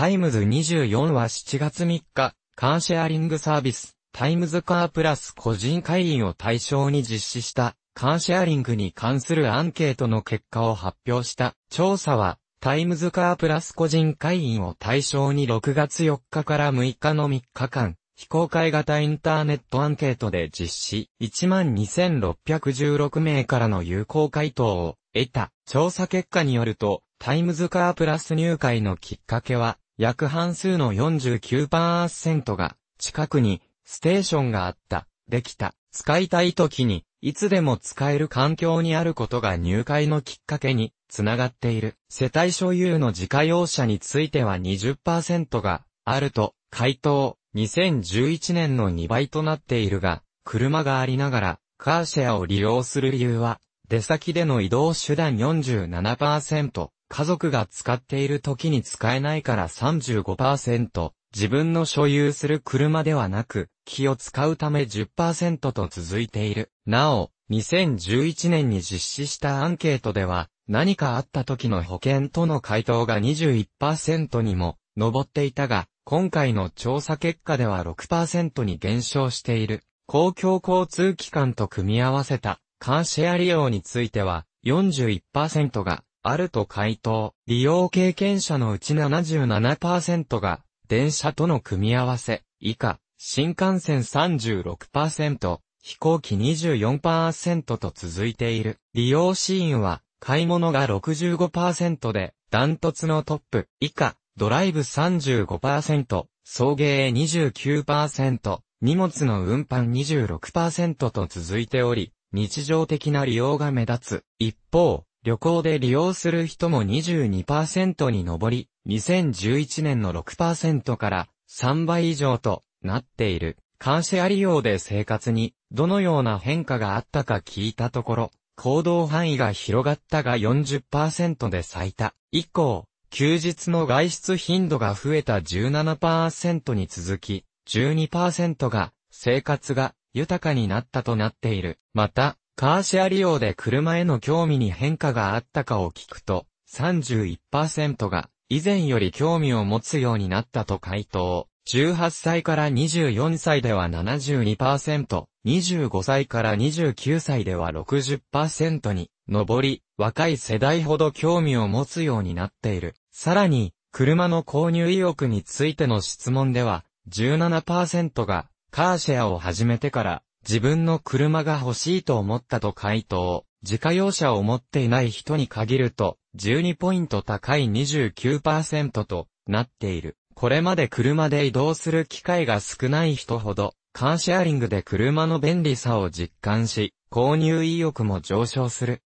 タイムズ24は7月3日、カーシェアリングサービス、タイムズカープラス個人会員を対象に実施した、カーシェアリングに関するアンケートの結果を発表した。調査は、タイムズカープラス個人会員を対象に6月4日から6日の3日間、非公開型インターネットアンケートで実施、12,616名からの有効回答を得た。調査結果によると、タイムズカープラス入会のきっかけは、約半数の49%が、近くに、ステーションがあった、できた、使いたい時に、いつでも使える環境にあることが入会のきっかけに、つながっている。世帯所有の自家用車については20%が、あると、回答、2011年の2倍となっているが、車がありながら、カーシェアを利用する理由は、出先での移動手段47%、家族が使っている時に使えないから35%、自分の所有する車ではなく、気を使うため10%と続いている。なお、2011年に実施したアンケートでは、何かあった時の保険との回答が21%にも上っていたが、今回の調査結果では6%に減少している。公共交通機関と組み合わせたカーシェア利用については41%があると回答。利用経験者のうち77%が、電車との組み合わせ、以下、新幹線36%、飛行機24%と続いている。利用シーンは、買い物が65%で、ダントツのトップ、以下、ドライブ35%、送迎29%、荷物の運搬26%と続いており、日常的な利用が目立つ。一方、旅行で利用する人も22%に上り、2011年の6%から3倍以上となっている。カーシェア利用で生活にどのような変化があったか聞いたところ、行動範囲が広がったが40%で最多。以降、休日の外出頻度が増えた17%に続き、12%が生活が豊かになったとなっている。また、カーシェア利用で車への興味に変化があったかを聞くと、31%が以前より興味を持つようになったと回答。18歳から24歳では72%、25歳から29歳では60%に上り、若い世代ほど興味を持つようになっている。さらに、車の購入意欲についての質問では、17%がカーシェアを始めてから自分の車が欲しいと思ったと回答。自家用車を持っていない人に限ると、12ポイント高い29%となっている。これまで車で移動する機会が少ない人ほど、カーシェアリングで車の便利さを実感し、購入意欲も上昇する。